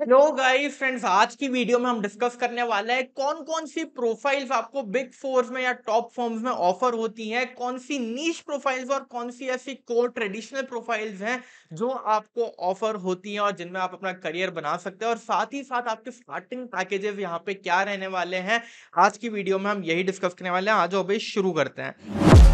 Hello guys friends आज की video में हम डिस्कस करने वाले हैं कौन कौन सी प्रोफाइल्स आपको बिग फोर्स में या टॉप फॉर्म्स में ऑफर होती हैं कौन सी नीच प्रोफाइल्स और कौन सी ऐसी कोर ट्रेडिशनल प्रोफाइल्स हैं जो आपको ऑफर होती हैं और जिनमें आप अपना करियर बना सकते हैं और साथ ही साथ आपके स्टार्टिंग पैकेजेस यहाँ पे क्या रहने वाले हैं आज की वीडियो में हम यही डिस्कस करने वाले हैं आज अभी शुरू करते हैं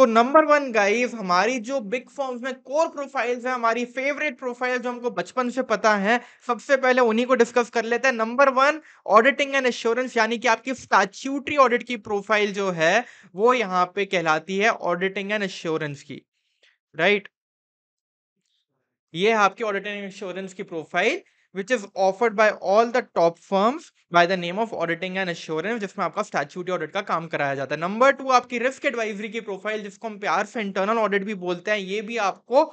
सो नंबर वन गाइस हमारी जो बिग फॉर्म्स में कोर प्रोफाइल्स है हमारी फेवरेट प्रोफाइल जो हमको बचपन से पता है सबसे पहले उन्हीं को डिस्कस कर लेते हैं number one auditing and assurance यानी कि आपकी स्टैच्यूटरी ऑडिट की प्रोफाइल जो है वो यहाँ पे कहलाती है ऑडिटिंग एंड एश्योरेंस की राइट right? ये है आपकी ऑडिटिंग एंड एश्योरेंस की profile which is offered by all the top firms by the name of auditing and assurance जिसमें आपका statutory audit का काम कराया जाता है number टू आपकी risk advisory की profile जिसको हम प्यार से internal audit भी बोलते हैं ये भी आपको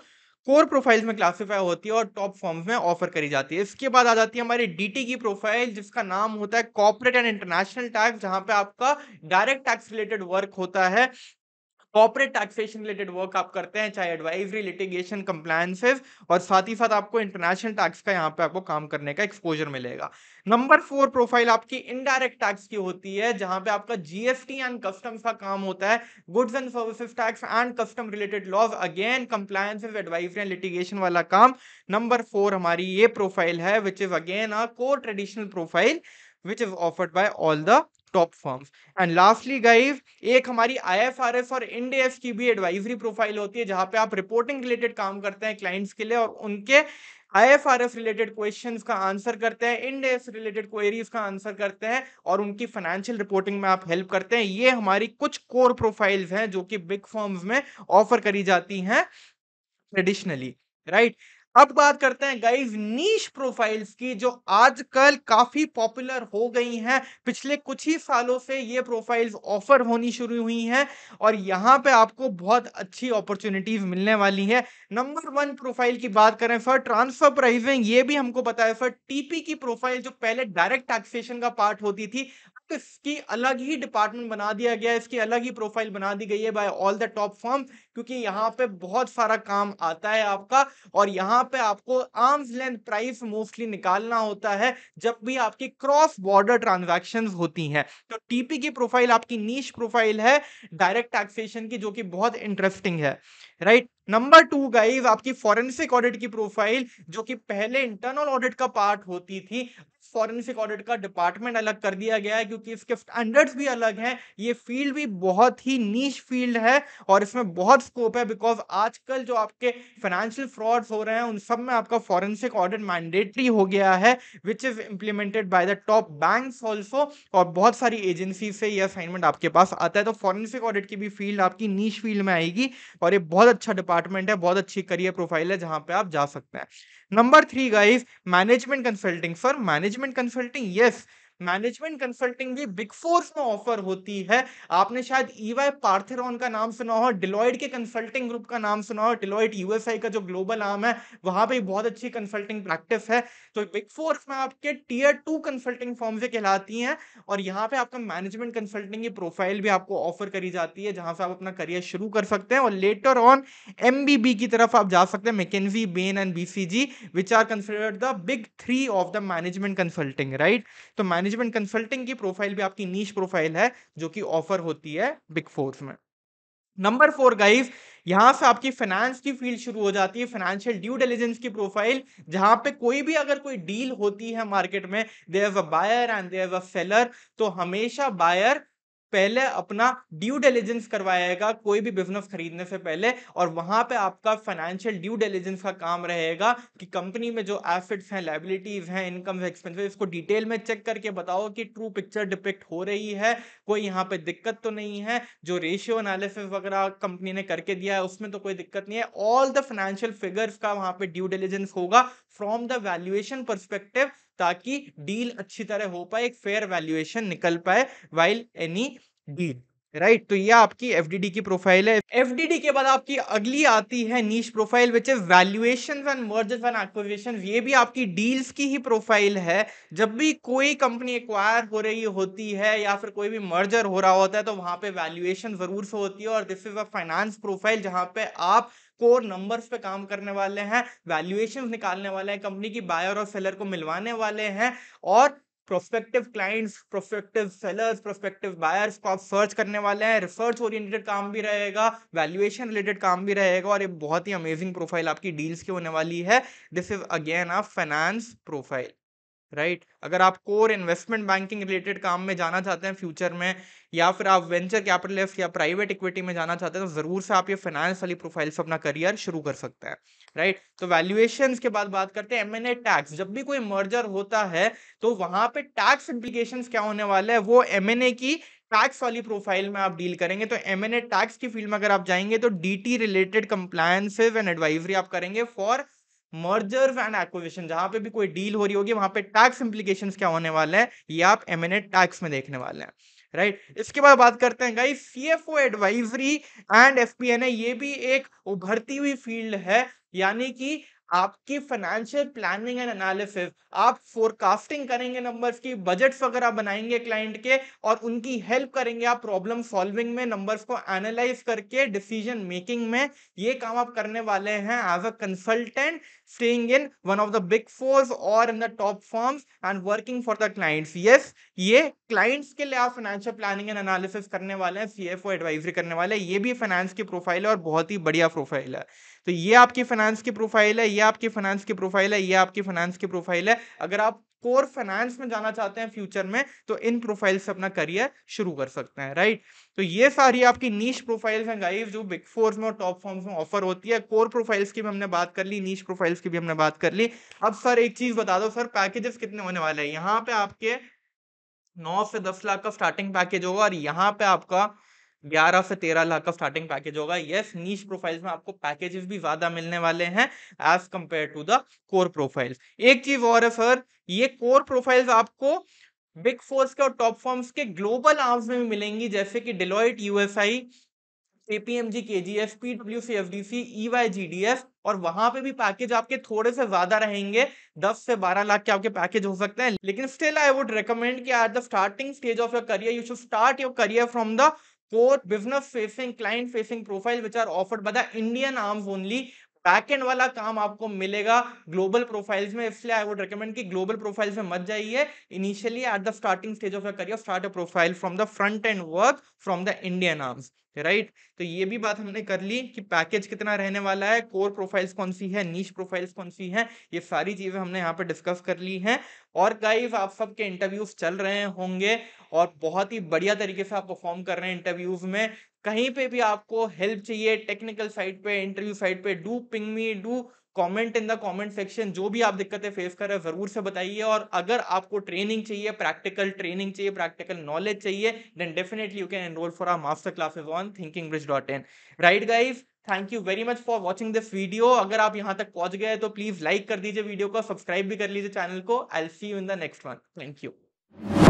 कोर प्रोफाइल्स में क्लासिफाई होती है और टॉप फॉर्म्स में ऑफर करी जाती है इसके बाद आ जाती है हमारी डीटी की प्रोफाइल जिसका नाम होता है कॉर्पोरेट एंड इंटरनेशनल टैक्स जहां पे आपका डायरेक्ट टैक्स रिलेटेड वर्क होता है कॉर्पोरेट टैक्सेशन रिलेटेड वर्क आप करते हैं चाहे एडवाइजरी लिटिगेशन कंप्लायंसेज और साथ ही साथ आपको इंटरनेशनल टैक्स का यहाँ पे आपको काम करने का एक्सपोजर मिलेगा नंबर फोर प्रोफाइल आपकी इनडायरेक्ट टैक्स की होती है जहां पे आपका जीएसटी एंड कस्टम्स का काम होता है goods and services tax and custom related laws again compliances advisory and litigation वाला काम नंबर फोर हमारी ये प्रोफाइल है which is again a core traditional profile which is offered by all the top firms and lastly guys एक हमारी IFRS और NDS की भी एडवाइजरी प्रोफाइल होती है जहां पे आप रिपोर्टिंग रिलेटेड काम करते हैं क्लाइंट्स के लिए और उनके आईएफआरएस रिलेटेड क्वेश्चंस का आंसर करते हैं इंडेस रिलेटेड क्वेरीज का आंसर करते हैं और उनकी फाइनेंशियल रिपोर्टिंग में आप हेल्प करते हैं ये हमारी कुछ कोर प्रोफाइल्स हैं जो कि बिग फॉर्म्स में ऑफर करी जाती हैं ट्रेडिशनली राइट right? अब बात करते हैं गाइज नीच प्रोफाइल्स की जो आजकल काफी पॉपुलर हो गई हैं पिछले कुछ ही सालों से ये प्रोफाइल्स ऑफर होनी शुरू हुई हैं और यहाँ पे आपको बहुत अच्छी अपॉर्चुनिटीज मिलने वाली है नंबर वन प्रोफाइल की बात करें सर ट्रांसफर प्राइसिंग ये भी हमको बताया सर टीपी की प्रोफाइल जो पहले डायरेक्ट टैक्सेशन का पार्ट होती थी इसकी अलग ही डिपार्टमेंट बना दिया गया है इसकी अलग ही प्रोफाइल बना दी गई है by all the top firm क्योंकि यहाँ पे बहुत सारा काम आता है आपका और यहाँ पे आपको आर्म्स लेंथ प्राइस मोस्टली निकालना होता है जब भी आपकी क्रॉस बॉर्डर ट्रांजेक्शन होती हैं तो टीपी की प्रोफाइल आपकी नीच प्रोफाइल है डायरेक्ट टैक्सेशन की जो कि बहुत इंटरेस्टिंग है राइट नंबर टू गाइज आपकी फॉरेंसिक ऑडिट की प्रोफाइल जो कि पहले इंटरनल ऑडिट का पार्ट होती थी फॉरेंसिक ऑडिट का डिपार्टमेंट अलग कर दिया गया है क्योंकि इसके स्टैंडर्ड्स भी अलग हैं ये फील्ड भी बहुत ही नीच फील्ड है और इसमें बहुत स्कोप है बिकॉज आजकल जो आपके फाइनेंशियल फ्रॉड्स हो रहे हैं उन सब में आपका फॉरेंसिक ऑडिट मैंडेटरी हो गया है which is implemented by the top bank also और बहुत सारी एजेंसी से ये असाइनमेंट आपके पास आता है तो फॉरेंसिक ऑडिट की भी फील्ड आपकी नीच फील्ड में आएगी और ये बहुत अच्छा डिपार्टमेंट है बहुत अच्छी करियर प्रोफाइल है जहां पर आप जा सकते हैं number three guys management consulting sir manage management consulting yes management consulting भी बिग फोर्स में ऑफर होती है आपने शायद ईवाई e पार्थेरॉन का नाम सुना हो डिलॉयड के कंसल्टिंग ग्रुप का नाम सुना हो डिलॉयड यूएसआई का जो ग्लोबल आर्म है वहां पे बहुत अच्छी कंसल्टिंग प्रैक्टिस है तो बिग फोर्स में आपके टीयर टू कंसल्टिंग फॉर्म से कहलाती हैं और यहाँ पे आपका मैनेजमेंट कंसल्टिंग की प्रोफाइल भी आपको ऑफर करी जाती है जहां से आप अपना करियर शुरू कर सकते हैं और लेटर ऑन एम की तरफ आप जा सकते हैं McKinsey Bain and B BCG which are considered the big three of the management consulting right तो मैनेज मैनेजमेंट कंसल्टिंग की प्रोफाइल भी आपकी नीच प्रोफाइल है जो कि ऑफर होती है बिग फोर्स में नंबर फोर गाइज यहां से आपकी फाइनेंस की फील्ड शुरू हो जाती है फाइनेंशियल ड्यू डिलीजेंस की प्रोफाइल जहां पे कोई भी अगर कोई डील होती है मार्केट में there a buyer and there a seller तो हमेशा बायर पहले अपना ड्यू डिलीजेंस करवाएगा कोई भी बिजनेस खरीदने से पहले और वहां पे आपका फाइनेंशियल ड्यू डिलीजेंस का काम रहेगा कि कंपनी में जो एसेट्स हैं लाइबिलिटीज हैं इनकम एक्सपेंसिस इसको डिटेल में चेक करके बताओ कि ट्रू पिक्चर डिपेक्ट हो रही है कोई यहाँ पे दिक्कत तो नहीं है जो रेशियो एनालिसिस वगैरह कंपनी ने करके दिया है उसमें तो कोई दिक्कत नहीं है ऑल द फाइनेंशियल फिगर्स का वहां पर ड्यू डिलीजेंस होगा फ्रॉम द वैल्यूएशन परस्पेक्टिव ताकि डील अच्छी तरह हो पाए एक फेयर वैल्यूएशन निकल पाए while any deal right right, तो ये आपकी एफडीडी की प्रोफाइल है एफडीडी के बाद आपकी अगली आती है niche profile which is valuation and mergers and acquisition ये भी आपकी डील्स की ही प्रोफाइल है जब भी कोई कंपनी एक्वायर हो रही होती है या फिर कोई भी मर्जर हो रहा होता है तो वहां पे वैल्यूएशन जरूर से होती है और this is a finance profile जहां पे आप कोर नंबर्स पे काम करने वाले हैं वैल्यूएशन निकालने वाले हैं कंपनी की बायर और सेलर को मिलवाने वाले हैं और prospective clients prospective sellers prospective buyers को आप सर्च करने वाले हैं रिसर्च ओरिएंटेड काम भी रहेगा वैल्यूएशन रिलेटेड काम भी रहेगा और एक बहुत ही अमेजिंग प्रोफाइल आपकी डील्स की होने वाली है this is again a finance profile right right? अगर आप कोर इन्वेस्टमेंट बैंकिंग रिलेटेड काम में जाना चाहते हैं फ्यूचर में या फिर आप वेंचर कैपिटलिस्ट या प्राइवेट इक्विटी में जाना चाहते हैं तो ज़रूर से आप ये फाइनेंस वाली प्रोफाइल से अपना करियर शुरू कर सकते हैं राइट right? तो वैल्यूएशन के बाद बात करते हैं एम टैक्स जब भी कोई मर्जर होता है तो वहां पर टैक्स इम्प्लीकेशन क्या होने वाले हैं वो एम की टैक्स वाली प्रोफाइल में आप डील करेंगे तो एम टैक्स की फील्ड में अगर आप जाएंगे तो the related compliances and advisory आप करेंगे फॉर मर्जर एंड एक्विजिशन जहां पे भी कोई डील हो रही होगी वहां पे टैक्स इंप्लीकेशन क्या होने वाले हैं ये आप एम टैक्स में देखने वाले हैं राइट right? इसके बाद बात करते हैं guys CFO advisory and FPNA ये भी एक उभरती हुई फील्ड है यानी कि आपकी फाइनेंशियल प्लानिंग एंड एनालिसिस आप फोरकास्टिंग करेंगे नंबर्स की बजट वगैरह बनाएंगे क्लाइंट के और उनकी हेल्प करेंगे आप प्रॉब्लम सॉल्विंग में नंबर्स को एनालाइज करके डिसीजन मेकिंग में ये काम आप करने वाले हैं as a consultant staying in one of the big fours और in the top firms and working for the clients yes ये क्लाइंट्स के लिए आप फाइनेंशियल प्लानिंग एंड एनालिसिस करने वाले हैं सी एडवाइजरी करने वाले हैं ये भी फाइनेंस की प्रोफाइल है और बहुत ही बढ़िया प्रोफाइल है तो ये आपकी फाइनेंस की प्रोफाइल है ये आपकी फाइनेंस की प्रोफाइल है ये आपकी फाइनेंस की प्रोफाइल है अगर आप कोर फाइनेंस में जाना चाहते हैं फ्यूचर में तो इन प्रोफाइल से अपना करियर शुरू कर सकते हैं राइट तो ये सारी आपकी नीच प्रोफाइल्स हैं गाइस जो बिग फोर्स में और टॉप फॉर्म्स में ऑफर होती है कोर प्रोफाइल्स की भी हमने बात कर ली नीच प्रोफाइल्स की भी हमने बात कर ली अब सर एक चीज बता दो सर पैकेजेस कितने होने वाले हैं यहाँ पे आपके नौ से दस लाख का स्टार्टिंग पैकेज होगा और यहाँ पे आपका ग्यारह से तेरह लाख का स्टार्टिंग पैकेज होगा यस नीच प्रोफाइल्स में आपको पैकेजेस भी ज्यादा मिलने वाले हैं as compare to the core profiles एक चीज और है सर ये कोर प्रोफाइल्स आपको बिग फोर्स के और टॉप फॉर्म्स के ग्लोबल आर्म्स में भी मिलेंगी जैसे कि डिलोइट यूएसआई एपीएमजी के G F C F D C E Y G D F और वहां पे भी पैकेज आपके थोड़े से ज्यादा रहेंगे 10 से 12 लाख के आपके पैकेज हो सकते हैं लेकिन स्टिल आई वुड रिकमेंड कि at the starting stage of your career you should start your career from the fourth business facing client facing profile which are offered by the indian arms only पैकेंड वाला काम आपको मिलेगा global profiles में इसलिए I would recommend कि global profiles में मत जाइए initially at the starting stage of career start a profile from the front end work from the Indian arms right right? तो ये भी बात हमने कर ली कि पैकेज कितना रहने वाला है कोर प्रोफाइल्स कौन सी है नीच प्रोफाइल्स कौन सी है ये सारी चीजें हमने यहाँ पे डिस्कस कर ली हैं और गाइस आप सबके इंटरव्यूज चल रहे होंगे और बहुत ही बढ़िया तरीके से आप परफॉर्म कर रहे हैं इंटरव्यूज में कहीं पे भी आपको हेल्प चाहिए टेक्निकल साइड पे इंटरव्यू साइड पे do ping me do comment in the comment section जो भी आप दिक्कतें फेस कर रहे हैं जरूर से बताइए और अगर आपको ट्रेनिंग चाहिए प्रैक्टिकल ट्रेनिंग चाहिए प्रैक्टिकल नॉलेज चाहिए then definitely you can enrol for our master classes on Thinking Bridge dot in right guys thank you very much for watching this video अगर आप यहाँ तक पहुंच गए तो प्लीज लाइक कर दीजिए वीडियो को सब्सक्राइब भी कर लीजिए चैनल को I see you in the next one thank you